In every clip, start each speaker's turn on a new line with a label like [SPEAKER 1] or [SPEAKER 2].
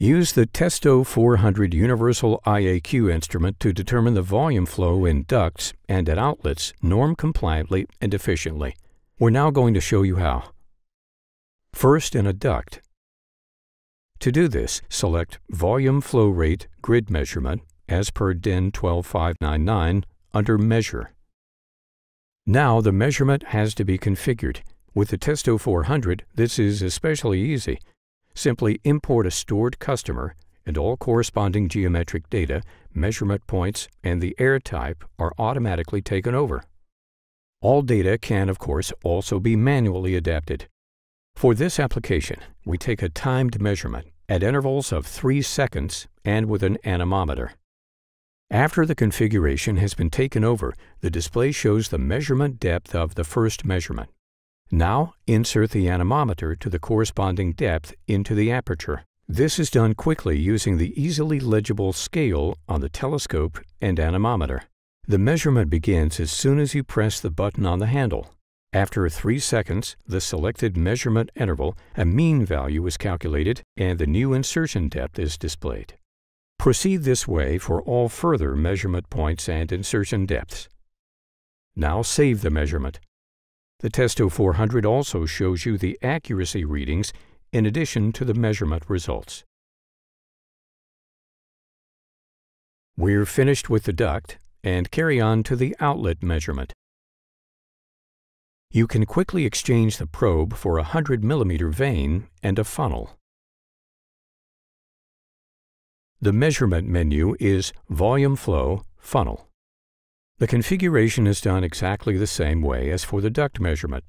[SPEAKER 1] Use the Testo 400 Universal IAQ instrument to determine the volume flow in ducts and at outlets norm compliantly and efficiently. We're now going to show you how. First in a duct. To do this, select Volume Flow Rate Grid Measurement as per DIN 12599 under Measure. Now the measurement has to be configured. With the Testo 400, this is especially easy Simply import a stored customer and all corresponding geometric data, measurement points, and the air type are automatically taken over. All data can, of course, also be manually adapted. For this application, we take a timed measurement at intervals of 3 seconds and with an anemometer. After the configuration has been taken over, the display shows the measurement depth of the first measurement. Now insert the anemometer to the corresponding depth into the aperture. This is done quickly using the easily legible scale on the telescope and anemometer. The measurement begins as soon as you press the button on the handle. After 3 seconds, the selected measurement interval, a mean value is calculated, and the new insertion depth is displayed. Proceed this way for all further measurement points and insertion depths. Now save the measurement. The Testo 400 also shows you the accuracy readings in addition to the measurement results. We're finished with the duct and carry on to the outlet measurement. You can quickly exchange the probe for a 100 mm vein and a funnel. The measurement menu is Volume Flow Funnel. The configuration is done exactly the same way as for the duct measurement.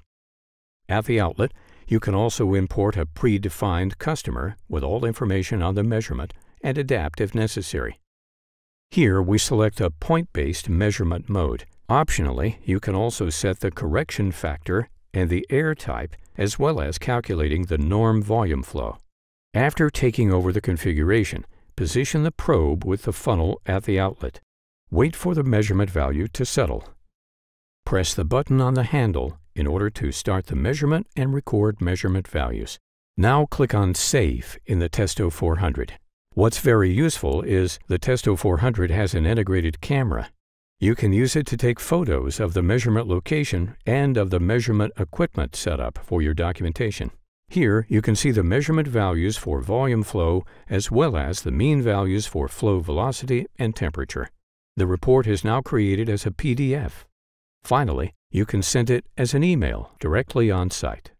[SPEAKER 1] At the outlet, you can also import a predefined customer with all information on the measurement and adapt if necessary. Here we select a point-based measurement mode. Optionally, you can also set the correction factor and the air type as well as calculating the norm volume flow. After taking over the configuration, position the probe with the funnel at the outlet. Wait for the measurement value to settle. Press the button on the handle in order to start the measurement and record measurement values. Now click on Save in the Testo 400. What's very useful is the Testo 400 has an integrated camera. You can use it to take photos of the measurement location and of the measurement equipment setup for your documentation. Here, you can see the measurement values for volume flow as well as the mean values for flow velocity and temperature. The report is now created as a PDF. Finally, you can send it as an email directly on site.